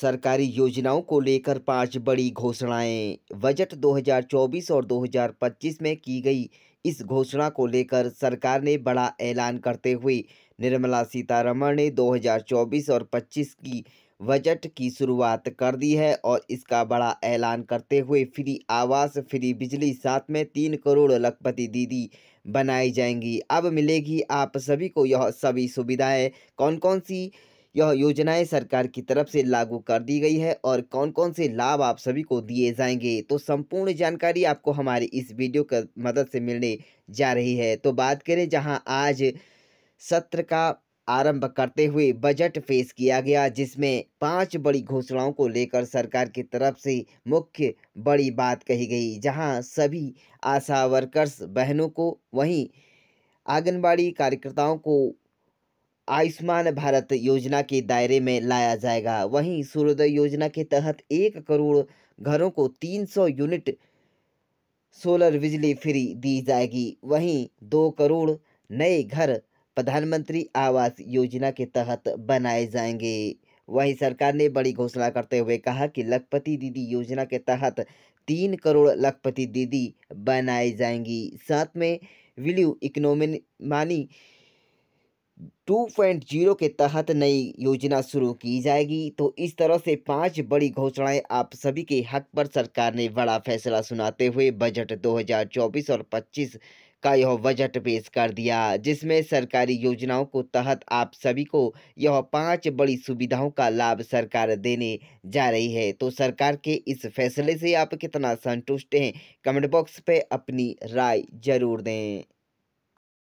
सरकारी योजनाओं को लेकर पांच बड़ी घोषणाएं बजट 2024 और 2025 में की गई इस घोषणा को लेकर सरकार ने बड़ा ऐलान करते हुए निर्मला सीतारमण ने 2024 और 25 की बजट की शुरुआत कर दी है और इसका बड़ा ऐलान करते हुए फ्री आवास फ्री बिजली साथ में तीन करोड़ लखपति दीदी बनाई जाएंगी अब मिलेगी आप सभी को यह सभी सुविधाएं कौन कौन सी यह योजनाएं सरकार की तरफ से लागू कर दी गई है और कौन कौन से लाभ आप सभी को दिए जाएंगे तो संपूर्ण जानकारी आपको हमारी इस वीडियो की मदद से मिलने जा रही है तो बात करें जहां आज सत्र का आरंभ करते हुए बजट पेश किया गया जिसमें पांच बड़ी घोषणाओं को लेकर सरकार की तरफ से मुख्य बड़ी बात कही गई जहां सभी आशा वर्कर्स बहनों को वहीं आंगनबाड़ी कार्यकर्ताओं को आयुष्मान भारत योजना के दायरे में लाया जाएगा वहीं सूर्योदय योजना के तहत एक करोड़ घरों को 300 यूनिट सोलर बिजली फ्री दी जाएगी वहीं दो करोड़ नए घर प्रधानमंत्री आवास योजना के तहत बनाए जाएंगे वहीं सरकार ने बड़ी घोषणा करते हुए कहा कि लखपति दीदी योजना के तहत तीन करोड़ लखपति दीदी बनाई जाएंगी साथ में विल्यू इकोनॉमी मानी टू पॉइंट जीरो के तहत नई योजना शुरू की जाएगी तो इस तरह से पांच बड़ी घोषणाएं आप सभी के हक पर सरकार ने बड़ा फैसला सुनाते हुए बजट 2024 और 25 का यह बजट पेश कर दिया जिसमें सरकारी योजनाओं को तहत आप सभी को यह पांच बड़ी सुविधाओं का लाभ सरकार देने जा रही है तो सरकार के इस फैसले से आप कितना संतुष्ट हैं कमेंट बॉक्स पर अपनी राय जरूर दें